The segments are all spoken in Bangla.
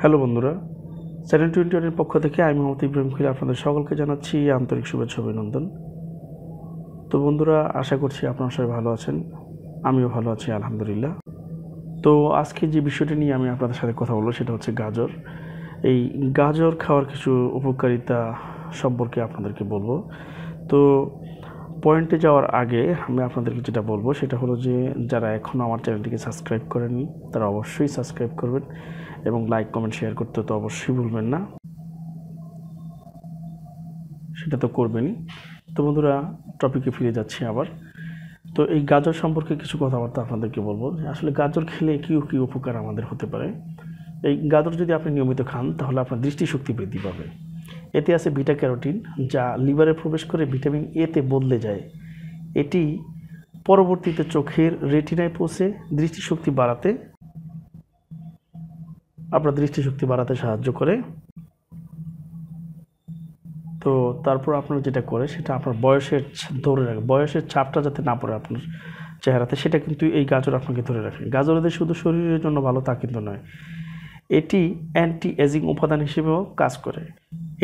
হ্যালো বন্ধুরা চ্যানেল টোয়েন্টি ওয়ানের পক্ষ থেকে আমি মোহাম্মদ ইব্রাহিম খিল আপনাদের সকলকে জানাচ্ছি আন্তরিক শুভেচ্ছা অভিনন্দন তো বন্ধুরা আশা করছি আপনারা সবাই ভালো আছেন আমিও ভালো আছি আলহামদুলিল্লাহ তো আজকে যে বিষয়টি নিয়ে আমি আপনাদের সাথে কথা বলবো সেটা হচ্ছে গাজর এই গাজর খাওয়ার কিছু উপকারিতা সম্পর্কে আপনাদেরকে বলবো তো পয়েন্টে যাওয়ার আগে আমি আপনাদেরকে যেটা বলবো সেটা হলো যে যারা এখনও আমার চ্যানেলটিকে সাবস্ক্রাইব করেনি তারা অবশ্যই সাবস্ক্রাইব করবেন এবং লাইক কমেন্ট শেয়ার করতে তো অবশ্যই ভুলবেন না সেটা তো করবেনই তো বন্ধুরা টপিকে ফিরে যাচ্ছি আবার তো এই গাজর সম্পর্কে কিছু কথাবার্তা আপনাদেরকে বলবো আসলে গাজর খেলে কী কী উপকার আমাদের হতে পারে এই গাজর যদি আপনি নিয়মিত খান তাহলে আপনার দৃষ্টিশক্তি বৃদ্ধি পাবে এতে আছে বিটা ক্যারোটিন যা লিভারে প্রবেশ করে ভিটামিন এতে বদলে যায় এটি পরবর্তীতে চোখের রেটিনায় পৌঁছে দৃষ্টিশক্তি বাড়াতে আপনার দৃষ্টিশক্তি বাড়াতে সাহায্য করে তো তারপর আপনার যেটা করে সেটা আপনার বয়সের ধরে রাখে বয়সের চাপটা যাতে না পড়ে আপনার চেহারাতে সেটা কিন্তু এই গাজর আপনাকে ধরে রাখে গাজরদের শুধু শরীরের জন্য ভালো তা কিন্তু নয় এটি অ্যান্টি এজিং উপাদান হিসেবেও কাজ করে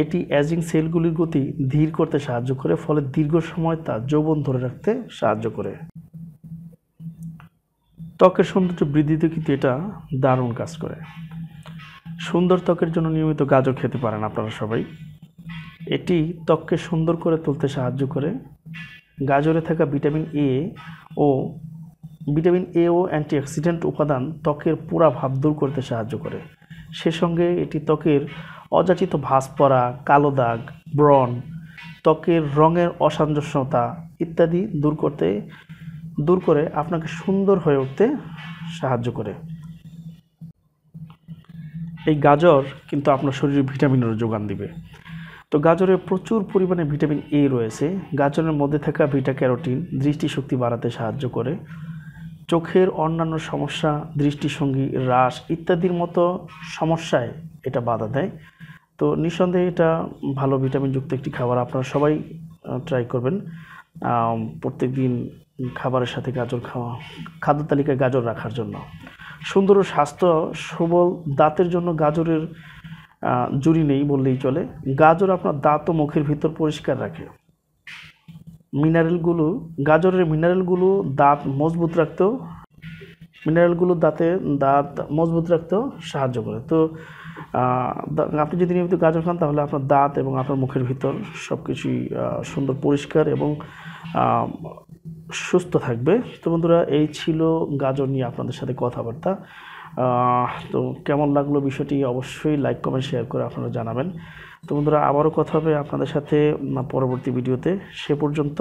এটি অ্যাজিং সেলগুলির গতি ধীর করতে সাহায্য করে ফলে দীর্ঘ সময় তা যৌবন ধরে রাখতে সাহায্য করে ত্বকের সৌন্দর্য বৃদ্ধিতে কিন্তু এটা দারুণ কাজ করে সুন্দর ত্বকের জন্য নিয়মিত গাজর খেতে পারেন আপনারা সবাই এটি ত্বককে সুন্দর করে তুলতে সাহায্য করে গাজরে থাকা ভিটামিন এ ও ভিটামিন এ ও অ্যান্টিঅক্সিডেন্ট উপাদান ত্বকের পোড়া ভাব দূর করতে সাহায্য করে সে সঙ্গে এটি ত্বকের অযাচিত ভাঁজ পড়া কালো দাগ ব্রণ ত্বকের রঙের অসামঞ্জস্যতা ইত্যাদি দূর করতে দূর করে আপনাকে সুন্দর হয়ে উঠতে সাহায্য করে এই গাজর কিন্তু আপনার শরীরে ভিটামিনের যোগান দিবে তো গাজরে প্রচুর পরিমাণে ভিটামিন এ রয়েছে গাজরের মধ্যে থাকা ভিটা ক্যারোটিন দৃষ্টিশক্তি বাড়াতে সাহায্য করে চোখের অন্যান্য সমস্যা দৃষ্টিসঙ্গী হ্রাস ইত্যাদির মতো সমস্যায় এটা বাধা দেয় তো নিঃসন্দেহে এটা ভালো ভিটামিনযুক্ত একটি খাবার আপনারা সবাই ট্রাই করবেন প্রত্যেক দিন খাবারের সাথে গাজর খাওয়া খাদ্য তালিকায় গাজর রাখার জন্য সুন্দর ও স্বাস্থ্য সবল দাঁতের জন্য গাজরের জুড়ি নেই বললেই চলে গাজর আপনার দাঁত ও মুখের ভিতর পরিষ্কার রাখে মিনারেলগুলো গাজরের মিনারেলগুলো দাঁত মজবুত রাখতেও মিনারেলগুলো দাঁতে দাঁত মজবুত রাখতেও সাহায্য করে তো আপনি যদি নিয়মিত গাজর খান তাহলে আপনার দাঁত এবং আপনার মুখের ভিতর সব কিছুই সুন্দর পরিষ্কার এবং সুস্থ থাকবে তো বন্ধুরা এই ছিল গাজর নিয়ে আপনাদের সাথে কথাবার্তা তো কেমন লাগলো বিষয়টি অবশ্যই লাইক কমেন্ট শেয়ার করে আপনারা জানাবেন তো বন্ধুরা আবারও কথা হবে আপনাদের সাথে পরবর্তী ভিডিওতে সে পর্যন্ত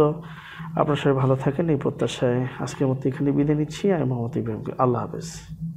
আপনার সবাই ভালো থাকেন এই প্রত্যাশায় আজকের মতো এখানে বিদায় নিচ্ছি আমি মোহাম্মদ ইব্রাহিম আল্লাহ হাফেজ